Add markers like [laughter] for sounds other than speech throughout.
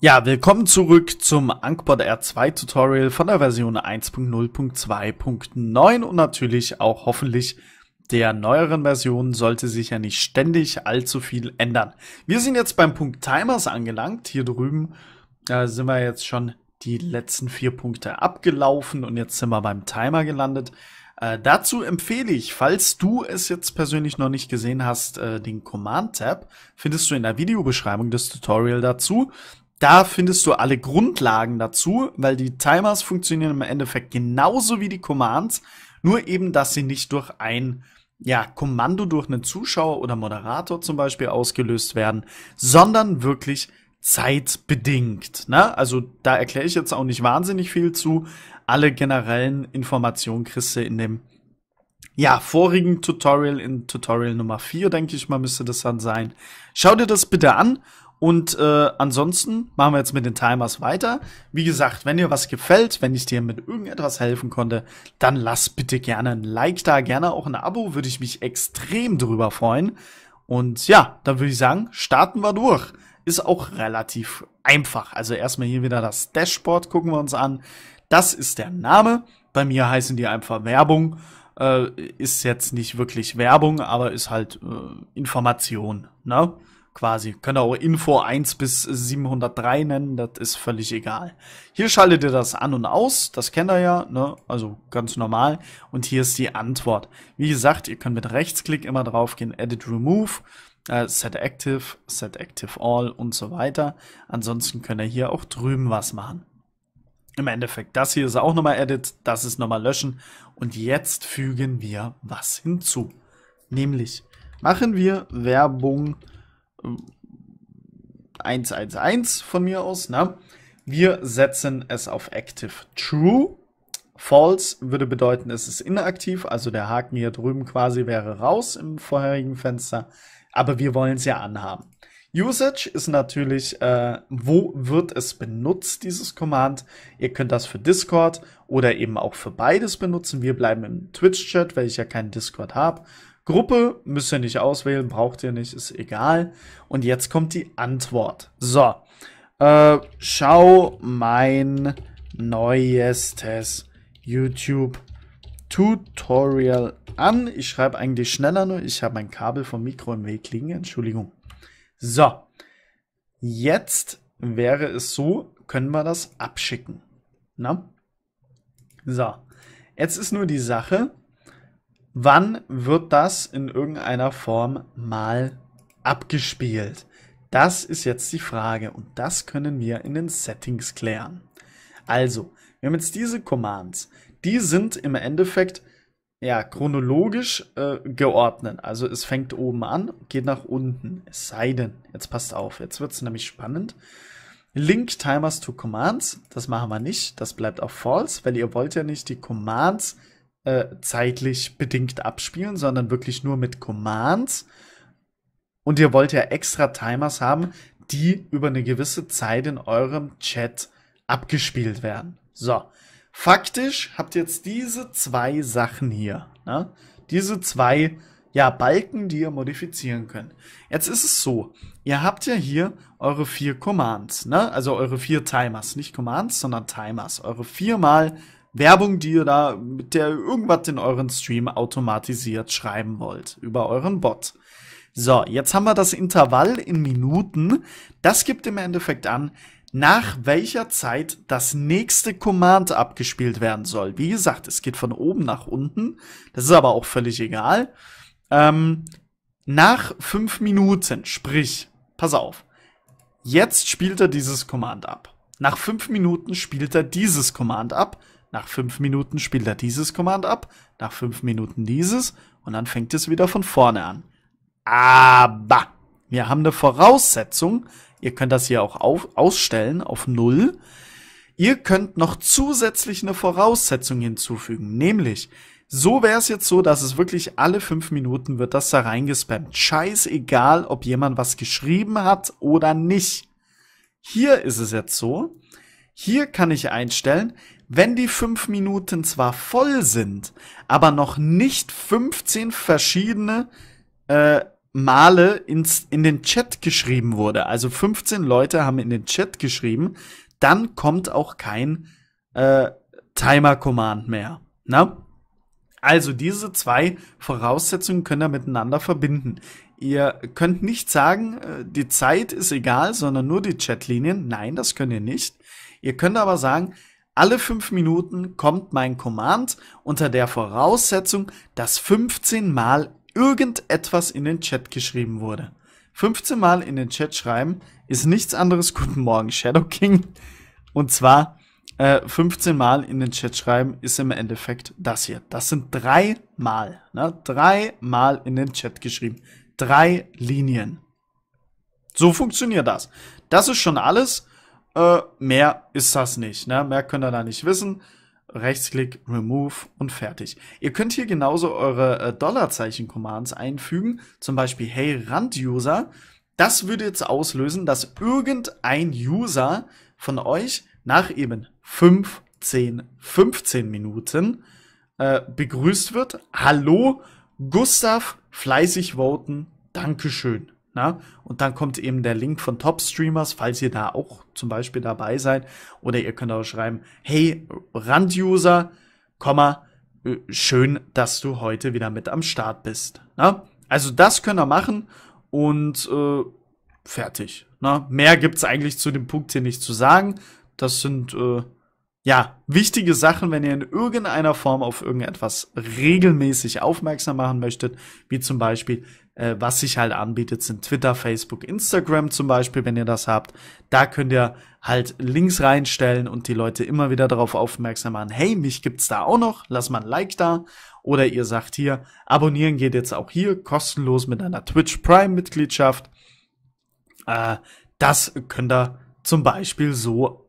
Ja, willkommen zurück zum Ankpod R2 Tutorial von der Version 1.0.2.9 und natürlich auch hoffentlich der neueren Version sollte sich ja nicht ständig allzu viel ändern. Wir sind jetzt beim Punkt Timers angelangt. Hier drüben da äh, sind wir jetzt schon die letzten vier Punkte abgelaufen und jetzt sind wir beim Timer gelandet. Äh, dazu empfehle ich, falls du es jetzt persönlich noch nicht gesehen hast, äh, den Command Tab findest du in der Videobeschreibung des Tutorial dazu. Da findest du alle Grundlagen dazu, weil die Timers funktionieren im Endeffekt genauso wie die Commands, nur eben, dass sie nicht durch ein ja, Kommando durch einen Zuschauer oder Moderator zum Beispiel ausgelöst werden, sondern wirklich zeitbedingt. Ne? Also da erkläre ich jetzt auch nicht wahnsinnig viel zu. Alle generellen Informationen kriegst du in dem ja, vorigen Tutorial, in Tutorial Nummer 4, denke ich mal, müsste das dann sein. Schau dir das bitte an und äh, ansonsten machen wir jetzt mit den Timers weiter. Wie gesagt, wenn dir was gefällt, wenn ich dir mit irgendetwas helfen konnte, dann lass bitte gerne ein Like da, gerne auch ein Abo, würde ich mich extrem drüber freuen. Und ja, dann würde ich sagen, starten wir durch. Ist auch relativ einfach. Also erstmal hier wieder das Dashboard gucken wir uns an. Das ist der Name. Bei mir heißen die einfach Werbung. Äh, ist jetzt nicht wirklich Werbung, aber ist halt äh, Information. Ne? quasi. Könnt ihr auch Info 1 bis 703 nennen, das ist völlig egal. Hier schaltet ihr das an und aus, das kennt ihr ja, ne? also ganz normal. Und hier ist die Antwort. Wie gesagt, ihr könnt mit Rechtsklick immer drauf gehen, Edit Remove, äh, Set Active, Set Active All und so weiter. Ansonsten könnt ihr hier auch drüben was machen. Im Endeffekt, das hier ist auch nochmal Edit, das ist nochmal Löschen. Und jetzt fügen wir was hinzu. Nämlich machen wir Werbung 111 von mir aus. Ne? Wir setzen es auf Active True. False würde bedeuten, es ist inaktiv, also der Haken hier drüben quasi wäre raus im vorherigen Fenster, aber wir wollen es ja anhaben. Usage ist natürlich, äh, wo wird es benutzt, dieses Command. Ihr könnt das für Discord oder eben auch für beides benutzen. Wir bleiben im Twitch-Chat, weil ich ja keinen Discord habe. Gruppe müsst ihr nicht auswählen, braucht ihr nicht, ist egal. Und jetzt kommt die Antwort. So, äh, schau mein neuestes YouTube Tutorial an. Ich schreibe eigentlich schneller nur. Ich habe mein Kabel vom Mikro im Weg liegen. Entschuldigung. So, jetzt wäre es so, können wir das abschicken. Na? So, jetzt ist nur die Sache, Wann wird das in irgendeiner Form mal abgespielt? Das ist jetzt die Frage und das können wir in den Settings klären. Also, wir haben jetzt diese Commands. Die sind im Endeffekt ja, chronologisch äh, geordnet. Also es fängt oben an, geht nach unten. Es sei denn, jetzt passt auf, jetzt wird es nämlich spannend. Link Timers to Commands, das machen wir nicht, das bleibt auf False, weil ihr wollt ja nicht die Commands äh, zeitlich bedingt abspielen, sondern wirklich nur mit Commands. Und ihr wollt ja extra Timers haben, die über eine gewisse Zeit in eurem Chat abgespielt werden. So, faktisch habt ihr jetzt diese zwei Sachen hier. Ne? Diese zwei ja, Balken, die ihr modifizieren könnt. Jetzt ist es so, ihr habt ja hier eure vier Commands, ne? also eure vier Timers, nicht Commands, sondern Timers, eure viermal Werbung, die ihr da mit der irgendwas in euren Stream automatisiert schreiben wollt über euren Bot. So, jetzt haben wir das Intervall in Minuten. Das gibt im Endeffekt an, nach welcher Zeit das nächste Command abgespielt werden soll. Wie gesagt, es geht von oben nach unten. Das ist aber auch völlig egal. Ähm, nach fünf Minuten, sprich, pass auf. Jetzt spielt er dieses Command ab. Nach fünf Minuten spielt er dieses Command ab. Nach fünf Minuten spielt er dieses Command ab. Nach fünf Minuten dieses. Und dann fängt es wieder von vorne an. Aber wir haben eine Voraussetzung. Ihr könnt das hier auch auf, ausstellen auf null. Ihr könnt noch zusätzlich eine Voraussetzung hinzufügen. Nämlich, so wäre es jetzt so, dass es wirklich alle fünf Minuten wird das da reingespammt. Scheißegal, ob jemand was geschrieben hat oder nicht. Hier ist es jetzt so. Hier kann ich einstellen, wenn die fünf Minuten zwar voll sind, aber noch nicht 15 verschiedene äh, Male ins, in den Chat geschrieben wurde, also 15 Leute haben in den Chat geschrieben, dann kommt auch kein äh, Timer-Command mehr. Na? Ne? Also diese zwei Voraussetzungen können wir miteinander verbinden. Ihr könnt nicht sagen, äh, die Zeit ist egal, sondern nur die Chatlinien. Nein, das könnt ihr nicht. Ihr könnt aber sagen, alle fünf Minuten kommt mein Command unter der Voraussetzung, dass 15 Mal irgendetwas in den Chat geschrieben wurde. 15 Mal in den Chat schreiben ist nichts anderes. [laughs] Guten Morgen, Shadow King. Und zwar äh, 15 Mal in den Chat schreiben ist im Endeffekt das hier. Das sind drei Mal. Ne? Drei Mal in den Chat geschrieben drei Linien. So funktioniert das. Das ist schon alles. Äh, mehr ist das nicht. Ne? Mehr könnt ihr da nicht wissen. Rechtsklick, Remove und fertig. Ihr könnt hier genauso eure äh, Dollarzeichen-Commands einfügen. Zum Beispiel Hey Rand-User. Das würde jetzt auslösen, dass irgendein User von euch nach eben 5, 10, 15 Minuten äh, begrüßt wird. Hallo, Gustav, fleißig voten. Dankeschön. Na? Und dann kommt eben der Link von Top Streamers, falls ihr da auch zum Beispiel dabei seid. Oder ihr könnt auch schreiben, hey, Rand-User, Komma, äh, schön, dass du heute wieder mit am Start bist. Na? Also das könnt ihr machen und äh, fertig. Na? Mehr gibt's eigentlich zu dem Punkt hier nicht zu sagen. Das sind äh, ja, wichtige Sachen, wenn ihr in irgendeiner Form auf irgendetwas regelmäßig aufmerksam machen möchtet, wie zum Beispiel, äh, was sich halt anbietet, sind Twitter, Facebook, Instagram zum Beispiel, wenn ihr das habt. Da könnt ihr halt Links reinstellen und die Leute immer wieder darauf aufmerksam machen, hey, mich gibt's da auch noch, lass mal ein Like da. Oder ihr sagt hier, abonnieren geht jetzt auch hier, kostenlos mit einer Twitch Prime-Mitgliedschaft. Äh, das könnt ihr zum Beispiel so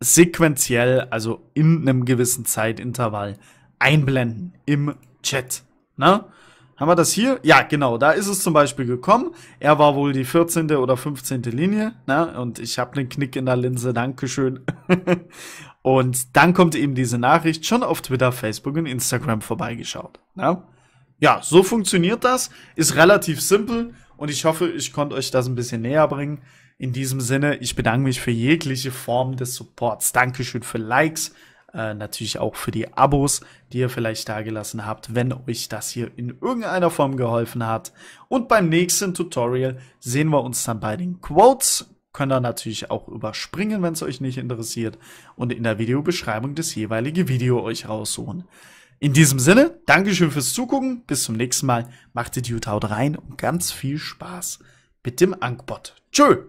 sequenziell, also in einem gewissen Zeitintervall einblenden im Chat. Ne? Haben wir das hier? Ja, genau, da ist es zum Beispiel gekommen. Er war wohl die 14. oder 15. Linie, ne? Und ich habe einen Knick in der Linse, Dankeschön. [laughs] und dann kommt eben diese Nachricht schon auf Twitter, Facebook und Instagram vorbeigeschaut. Ne? Ja, so funktioniert das, ist relativ simpel und ich hoffe, ich konnte euch das ein bisschen näher bringen. In diesem Sinne, ich bedanke mich für jegliche Form des Supports. Dankeschön für Likes, äh, natürlich auch für die Abos, die ihr vielleicht dagelassen habt, wenn euch das hier in irgendeiner Form geholfen hat. Und beim nächsten Tutorial sehen wir uns dann bei den Quotes. Könnt ihr natürlich auch überspringen, wenn es euch nicht interessiert und in der Videobeschreibung das jeweilige Video euch raussuchen. In diesem Sinne, Dankeschön fürs Zugucken, bis zum nächsten Mal, macht die Haut rein und ganz viel Spaß mit dem Ankbot. Tschö!